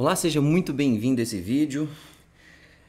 Olá, seja muito bem-vindo a esse vídeo.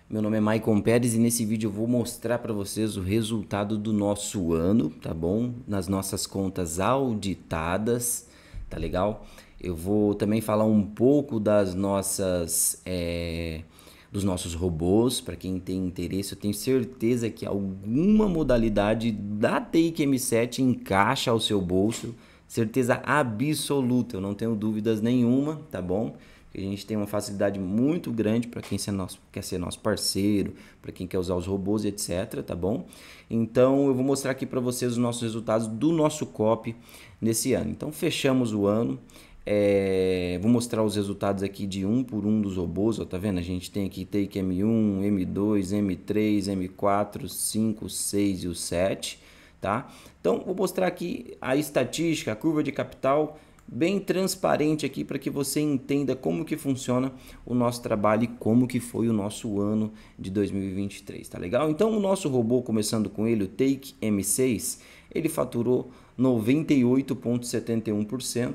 Meu nome é Maicon Pérez e nesse vídeo eu vou mostrar para vocês o resultado do nosso ano, tá bom? Nas nossas contas auditadas, tá legal? Eu vou também falar um pouco das nossas, é, dos nossos robôs, para quem tem interesse. Eu tenho certeza que alguma modalidade da TIQM7 encaixa ao seu bolso, certeza absoluta, eu não tenho dúvidas nenhuma, tá bom? A gente tem uma facilidade muito grande para quem ser nosso, quer ser nosso parceiro, para quem quer usar os robôs, etc, tá bom? Então eu vou mostrar aqui para vocês os nossos resultados do nosso COP nesse ano. Então fechamos o ano. É, vou mostrar os resultados aqui de um por um dos robôs, ó, tá vendo? A gente tem aqui Take M1, M2, M3, M4, 5, 6 e o 7, tá? Então, vou mostrar aqui a estatística, a curva de capital bem transparente aqui para que você entenda como que funciona o nosso trabalho e como que foi o nosso ano de 2023, tá legal? Então o nosso robô, começando com ele, o Take M6, ele faturou 98,71%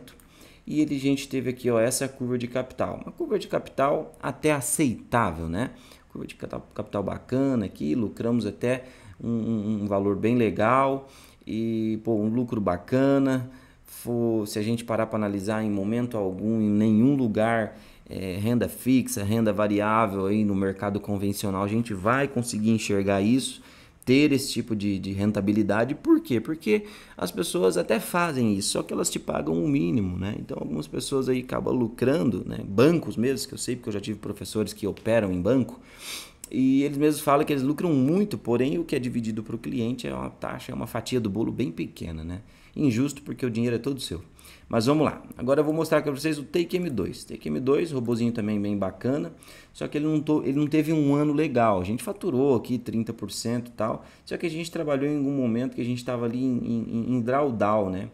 e ele, gente, teve aqui ó, essa curva de capital, uma curva de capital até aceitável, né? Curva de capital bacana aqui, lucramos até um, um valor bem legal e pô, um lucro bacana, for, se a gente parar para analisar em momento algum, em nenhum lugar, é, renda fixa, renda variável aí no mercado convencional, a gente vai conseguir enxergar isso, ter esse tipo de, de rentabilidade. Por quê? Porque as pessoas até fazem isso, só que elas te pagam o um mínimo, né? Então algumas pessoas aí acabam lucrando, né? Bancos mesmo, que eu sei porque eu já tive professores que operam em banco, e eles mesmos falam que eles lucram muito, porém o que é dividido para o cliente é uma taxa, é uma fatia do bolo bem pequena, né? injusto porque o dinheiro é todo seu. Mas vamos lá. Agora eu vou mostrar para vocês o Take M2. Take M2, robozinho também bem bacana. Só que ele não, to, ele não teve um ano legal. A gente faturou aqui 30% e tal. Só que a gente trabalhou em algum momento que a gente estava ali em, em, em drawdown, né?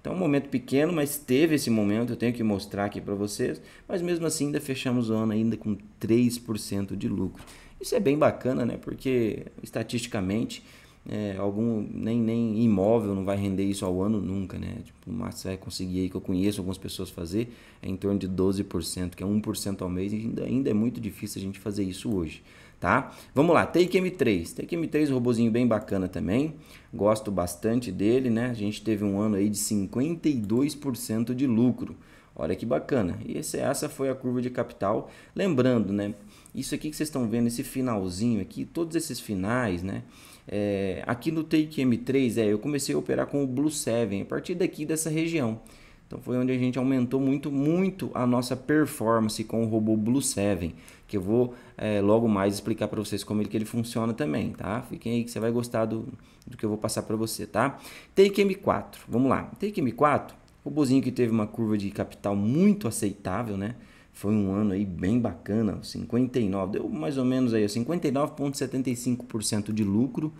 Então, um momento pequeno, mas teve esse momento, eu tenho que mostrar aqui para vocês. Mas mesmo assim, ainda fechamos o ano ainda com 3% de lucro. Isso é bem bacana, né? Porque estatisticamente é, algum nem, nem imóvel não vai render isso ao ano nunca, né? Tipo, o máximo você vai conseguir aí, que eu conheço algumas pessoas fazer, é em torno de 12%, que é 1% ao mês, e ainda, ainda é muito difícil a gente fazer isso hoje, tá? Vamos lá, Take M3. Take M3 é um robozinho bem bacana também, gosto bastante dele, né? A gente teve um ano aí de 52% de lucro. Olha que bacana. E essa foi a curva de capital. Lembrando, né? Isso aqui que vocês estão vendo, esse finalzinho aqui, todos esses finais, né? É, aqui no Take M3, é, eu comecei a operar com o Blue 7, a partir daqui dessa região. Então foi onde a gente aumentou muito, muito a nossa performance com o robô Blue 7, que eu vou é, logo mais explicar para vocês como ele, que ele funciona também, tá? Fiquem aí que você vai gostar do, do que eu vou passar para você, tá? Take M4, vamos lá. Take M4, robôzinho que teve uma curva de capital muito aceitável, né? Foi um ano aí bem bacana, 59, deu mais ou menos aí 59.75% de lucro.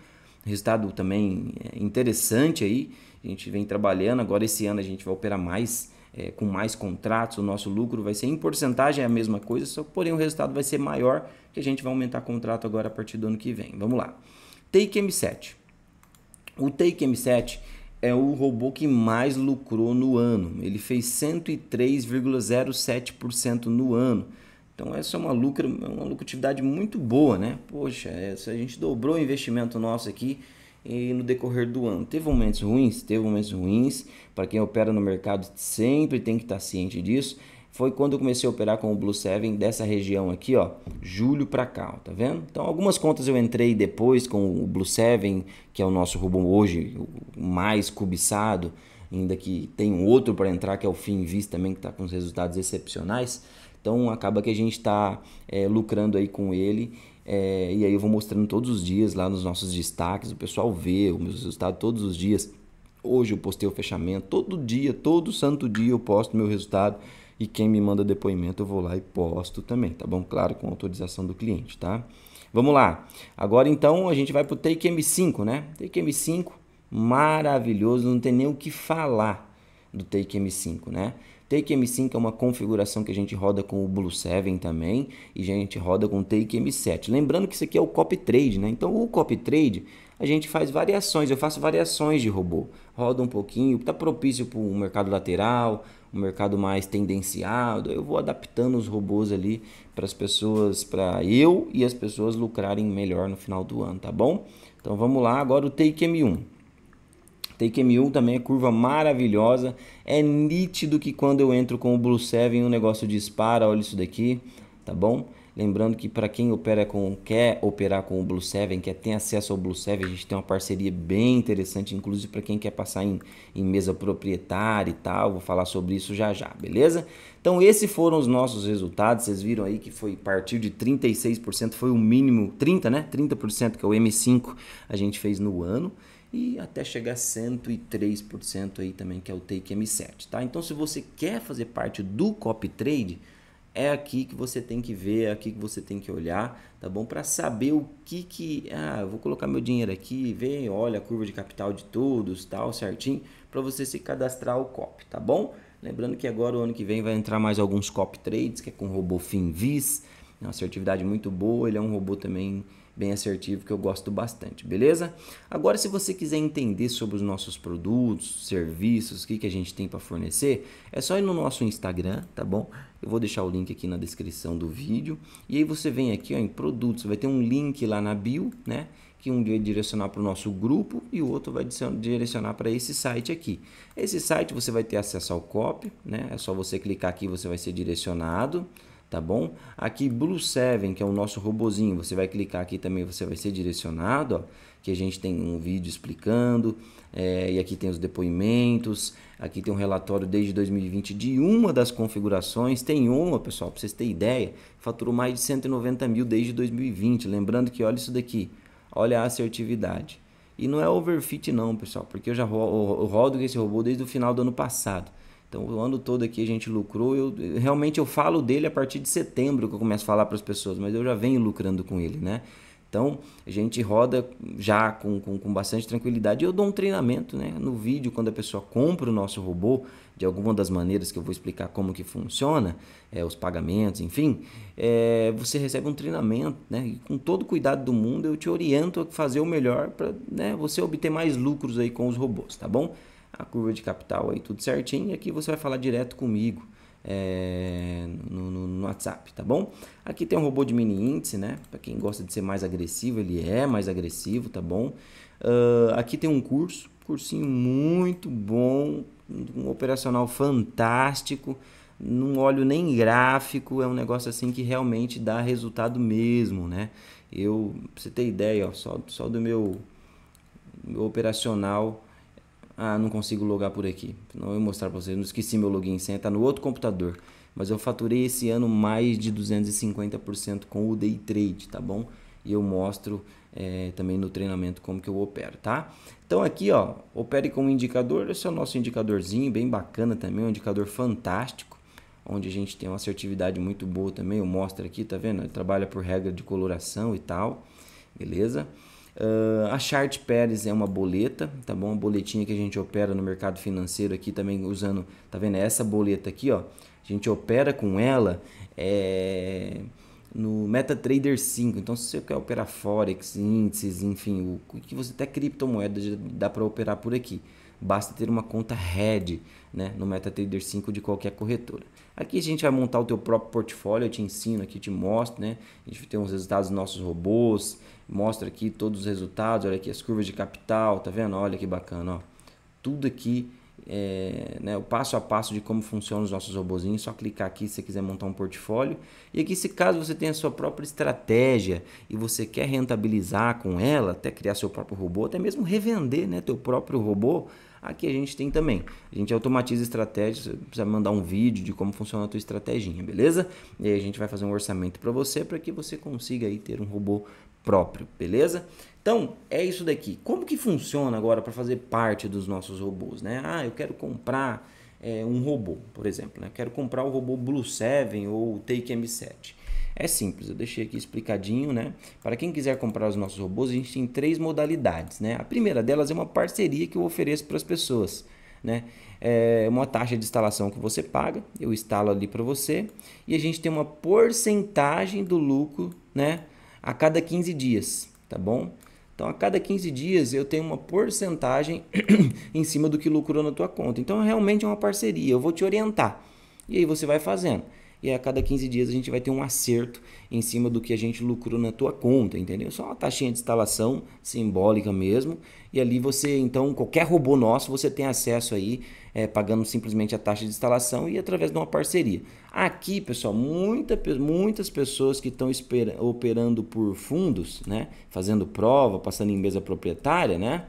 Resultado também é, interessante aí. A gente vem trabalhando, agora esse ano a gente vai operar mais é, com mais contratos, o nosso lucro vai ser em porcentagem é a mesma coisa, só porém o resultado vai ser maior, que a gente vai aumentar contrato agora a partir do ano que vem. Vamos lá. Take M7. O Take M7 é o robô que mais lucrou no ano. Ele fez 103,07% no ano. Então essa é uma, é uma lucratividade muito boa, né? Poxa, é, essa, a gente dobrou o investimento nosso aqui e no decorrer do ano. Teve momentos ruins, teve momentos ruins. Para quem opera no mercado sempre tem que estar ciente disso foi quando eu comecei a operar com o Blue Seven dessa região aqui, ó, julho para cá, ó, tá vendo? Então algumas contas eu entrei depois com o Blue Seven, que é o nosso robô hoje mais cobiçado, ainda que tem um outro para entrar que é o Finvis também que está com resultados excepcionais. Então acaba que a gente está é, eh, lucrando aí com ele. É, e aí eu vou mostrando todos os dias lá nos nossos destaques, o pessoal vê os meus resultados todos os dias. Hoje eu postei o fechamento, todo dia, todo santo dia eu posto meu resultado e quem me manda depoimento eu vou lá e posto também, tá bom? Claro, com autorização do cliente, tá? Vamos lá. Agora então a gente vai para Take M5, né? Take M5, maravilhoso, não tem nem o que falar do Take M5, né? Take M5 é uma configuração que a gente roda com o Blue 7 também e a gente roda com o Take M7. Lembrando que isso aqui é o copy trade, né? Então o copy trade a gente faz variações, eu faço variações de robô. Roda um pouquinho, tá propício para o mercado lateral, um mercado mais tendenciado, eu vou adaptando os robôs ali para as pessoas, para eu e as pessoas lucrarem melhor no final do ano, tá bom? Então vamos lá, agora o Take M1. Take M1 também é curva maravilhosa, é nítido que quando eu entro com o Blue 7 o negócio dispara, olha isso daqui, tá bom? Lembrando que para quem opera com quer operar com o Blue Seven, quer ter acesso ao Blue Seven, a gente tem uma parceria bem interessante, inclusive para quem quer passar em, em mesa proprietária e tal. Vou falar sobre isso já já, beleza? Então esses foram os nossos resultados. Vocês viram aí que foi partir de 36%, foi o mínimo 30, né? 30% que é o M5 a gente fez no ano e até chegar a 103% aí também que é o Take M7, tá? Então se você quer fazer parte do Copy Trade, é aqui que você tem que ver, é aqui que você tem que olhar, tá bom? Para saber o que que, ah, vou colocar meu dinheiro aqui, vem, olha a curva de capital de todos, tal, certinho, para você se cadastrar ao COP, tá bom? Lembrando que agora o ano que vem vai entrar mais alguns COP trades, que é com o robô Finvis, é uma assertividade muito boa, ele é um robô também bem assertivo que eu gosto bastante, beleza? Agora, se você quiser entender sobre os nossos produtos, serviços, o que, que a gente tem para fornecer, é só ir no nosso Instagram, tá bom? Eu vou deixar o link aqui na descrição do vídeo. E aí você vem aqui ó, em produtos, vai ter um link lá na bio, né? Que um vai é direcionar para o nosso grupo e o outro vai direcionar para esse site aqui. Esse site você vai ter acesso ao copy, né? É só você clicar aqui, você vai ser direcionado tá bom? Aqui Blue 7, que é o nosso robozinho, você vai clicar aqui também, você vai ser direcionado, ó, que a gente tem um vídeo explicando, é, e aqui tem os depoimentos, aqui tem um relatório desde 2020 de uma das configurações, tem uma, pessoal, para vocês terem ideia, faturou mais de 190 mil desde 2020, lembrando que olha isso daqui, olha a assertividade. E não é overfit não, pessoal, porque eu já ro eu rodo esse robô desde o final do ano passado. Então, o ano todo aqui a gente lucrou. Eu, realmente eu falo dele a partir de setembro que eu começo a falar para as pessoas, mas eu já venho lucrando com ele, né? Então, a gente roda já com, com, com bastante tranquilidade. Eu dou um treinamento, né? No vídeo, quando a pessoa compra o nosso robô, de alguma das maneiras que eu vou explicar como que funciona, é, os pagamentos, enfim, é, você recebe um treinamento, né? E com todo o cuidado do mundo, eu te oriento a fazer o melhor para né, você obter mais lucros aí com os robôs, tá bom? a curva de capital aí tudo certinho. E aqui você vai falar direto comigo é, no, no, no, WhatsApp, tá bom? Aqui tem um robô de mini índice, né? Para quem gosta de ser mais agressivo, ele é mais agressivo, tá bom? Uh, aqui tem um curso, cursinho muito bom, um operacional fantástico. Não olho nem gráfico, é um negócio assim que realmente dá resultado mesmo, né? Eu, pra você ter ideia, ó, só, só do meu, meu operacional ah, não consigo logar por aqui. Não, vou mostrar para vocês. Não esqueci meu login senha, tá no outro computador. Mas eu faturei esse ano mais de 250% com o day trade, tá bom? E eu mostro é, também no treinamento como que eu opero, tá? Então aqui, ó, opere com um indicador. Esse é o nosso indicadorzinho, bem bacana também, um indicador fantástico onde a gente tem uma assertividade muito boa também. Eu mostro aqui, tá vendo? Ele trabalha por regra de coloração e tal, beleza? Uh, a Chart Pérez é uma boleta, tá bom? Uma boletinha que a gente opera no mercado financeiro aqui também usando, tá vendo? É essa boleta aqui, ó. A gente opera com ela é, no MetaTrader 5. Então, se você quer operar Forex, índices, enfim, o que você até criptomoedas dá para operar por aqui basta ter uma conta red né, no MetaTrader 5 de qualquer corretora. Aqui a gente vai montar o teu próprio portfólio, eu te ensino aqui, te mostro, né? A gente tem os resultados dos nossos robôs, mostra aqui todos os resultados, olha aqui as curvas de capital, tá vendo? Olha que bacana, ó. Tudo aqui é, né, o passo a passo de como funcionam os nossos robozinhos. só clicar aqui se você quiser montar um portfólio. E aqui, se caso você tenha a sua própria estratégia e você quer rentabilizar com ela, até criar seu próprio robô, até mesmo revender né, teu próprio robô, aqui a gente tem também. A gente automatiza estratégias, você precisa mandar um vídeo de como funciona a tua estratégia, beleza? E aí a gente vai fazer um orçamento para você para que você consiga aí ter um robô próprio, beleza? Então, é isso daqui. Como que funciona agora para fazer parte dos nossos robôs? Né? Ah, eu quero comprar é, um robô, por exemplo. Né? quero comprar o robô Blue 7 ou o Take M7. É simples, eu deixei aqui explicadinho, né? Para quem quiser comprar os nossos robôs, a gente tem três modalidades, né? A primeira delas é uma parceria que eu ofereço para as pessoas, né? É uma taxa de instalação que você paga, eu instalo ali para você e a gente tem uma porcentagem do lucro, né? A cada 15 dias, tá bom? Então, a cada 15 dias eu tenho uma porcentagem em cima do que lucrou na tua conta. Então, realmente é uma parceria, eu vou te orientar. E aí você vai fazendo. E a cada 15 dias a gente vai ter um acerto em cima do que a gente lucrou na tua conta, entendeu? Só uma taxinha de instalação simbólica mesmo. E ali você, então, qualquer robô nosso, você tem acesso aí é, pagando simplesmente a taxa de instalação e através de uma parceria. Aqui, pessoal, muita, muitas pessoas que estão operando por fundos, né, fazendo prova, passando em mesa proprietária, né,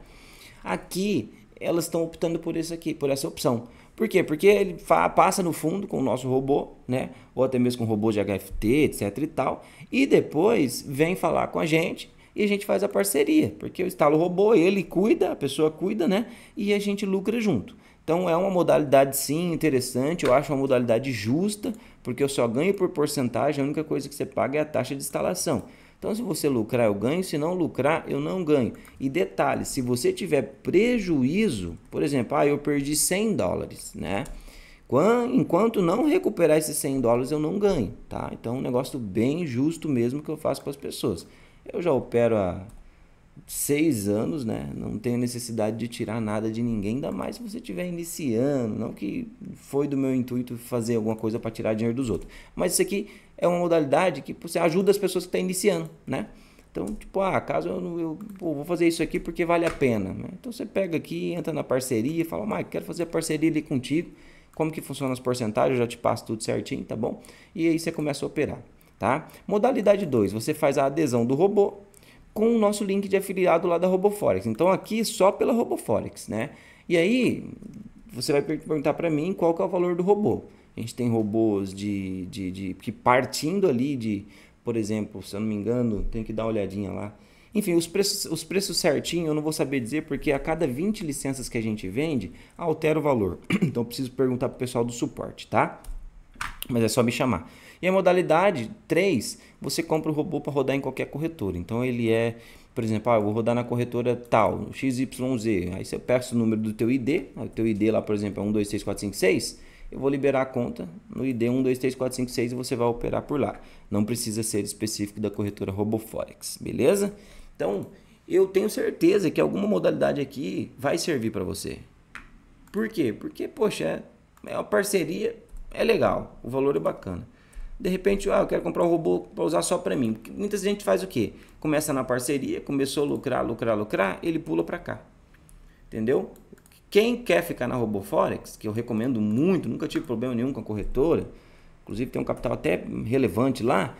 aqui elas estão optando por isso aqui, por essa opção. Por quê? Porque ele passa no fundo com o nosso robô, né? Ou até mesmo com o robô de HFT, etc e tal. E depois vem falar com a gente e a gente faz a parceria. Porque eu instalo o robô, ele cuida, a pessoa cuida, né? E a gente lucra junto. Então é uma modalidade sim interessante, eu acho uma modalidade justa, porque eu só ganho por porcentagem, a única coisa que você paga é a taxa de instalação. Então, se você lucrar, eu ganho, se não lucrar, eu não ganho. E detalhe: se você tiver prejuízo, por exemplo, ah, eu perdi 100 dólares, né? Enquanto não recuperar esses 100 dólares, eu não ganho, tá? Então, é um negócio bem justo mesmo que eu faço com as pessoas. Eu já opero há seis anos, né? Não tenho necessidade de tirar nada de ninguém, ainda mais se você estiver iniciando. Não que foi do meu intuito fazer alguma coisa para tirar dinheiro dos outros. Mas isso aqui é uma modalidade que você ajuda as pessoas que estão iniciando, né? Então, tipo, ah, caso eu, eu pô, vou fazer isso aqui porque vale a pena. Né? Então você pega aqui, entra na parceria, fala, Mike, quero fazer a parceria ali contigo. Como que funciona as porcentagens? Eu já te passo tudo certinho, tá bom? E aí você começa a operar, tá? Modalidade 2, você faz a adesão do robô com o nosso link de afiliado lá da Roboforex. Então aqui só pela Roboforex, né? E aí você vai perguntar para mim qual que é o valor do robô. A gente tem robôs de, de, de que partindo ali de, por exemplo, se eu não me engano, tem que dar uma olhadinha lá. Enfim, os preços, os preços certinho eu não vou saber dizer porque a cada 20 licenças que a gente vende, altera o valor. Então preciso perguntar pro pessoal do suporte, tá? Mas é só me chamar. E a modalidade 3, você compra o robô para rodar em qualquer corretora. Então ele é, por exemplo, ah, vou rodar na corretora tal, XYZ. Aí você peça o número do teu ID, ah, o teu ID lá, por exemplo, é 123456 eu vou liberar a conta no ID 123456 e você vai operar por lá. Não precisa ser específico da corretora RoboForex, beleza? Então, eu tenho certeza que alguma modalidade aqui vai servir para você. Por quê? Porque, poxa, é, é uma parceria, é legal, o valor é bacana. De repente, ah, eu quero comprar um robô para usar só para mim. Porque muita gente faz o quê? Começa na parceria, começou a lucrar, lucrar, lucrar, ele pula para cá. Entendeu? Quem quer ficar na RoboForex, que eu recomendo muito, nunca tive problema nenhum com a corretora, inclusive tem um capital até relevante lá,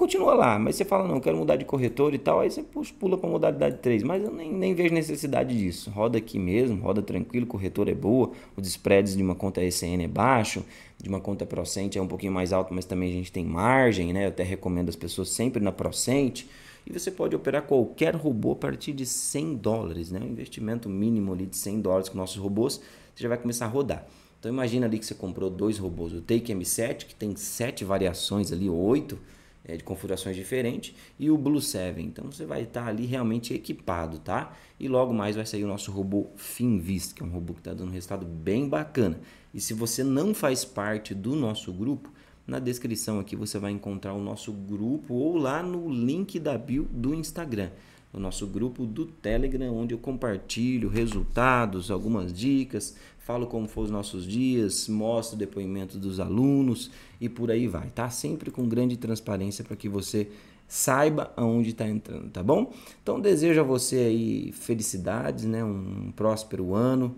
continua lá, mas você fala, não, quero mudar de corretor e tal, aí você pula para modalidade 3, mas eu nem, nem vejo necessidade disso. Roda aqui mesmo, roda tranquilo, corretor é boa, os spreads de uma conta ECN é baixo, de uma conta Procent é um pouquinho mais alto, mas também a gente tem margem, né? Eu até recomendo as pessoas sempre na Procent. E você pode operar qualquer robô a partir de 100 dólares, né? Um investimento mínimo ali de 100 dólares com nossos robôs, você já vai começar a rodar. Então imagina ali que você comprou dois robôs, o Take M7, que tem sete variações ali, oito, é, de configurações diferentes, e o Blue 7. Então você vai estar tá ali realmente equipado, tá? E logo mais vai sair o nosso robô Finvist, que é um robô que está dando um resultado bem bacana. E se você não faz parte do nosso grupo, na descrição aqui você vai encontrar o nosso grupo ou lá no link da bio do Instagram o nosso grupo do Telegram, onde eu compartilho resultados, algumas dicas, falo como foram os nossos dias, mostro depoimentos dos alunos e por aí vai, tá? Sempre com grande transparência para que você saiba aonde está entrando, tá bom? Então desejo a você aí felicidades, né? Um próspero ano,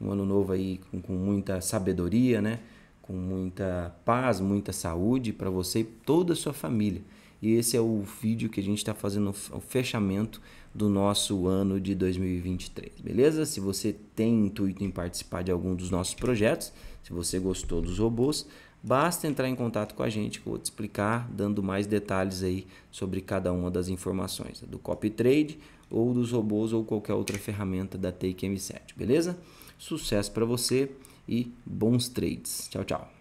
um ano novo aí com, com muita sabedoria, né? Com muita paz, muita saúde para você e toda a sua família e esse é o vídeo que a gente está fazendo o fechamento do nosso ano de 2023, beleza? Se você tem intuito em participar de algum dos nossos projetos, se você gostou dos robôs, basta entrar em contato com a gente que eu vou te explicar, dando mais detalhes aí sobre cada uma das informações, do Copy Trade ou dos robôs ou qualquer outra ferramenta da Take M7, beleza? Sucesso para você e bons trades. Tchau, tchau.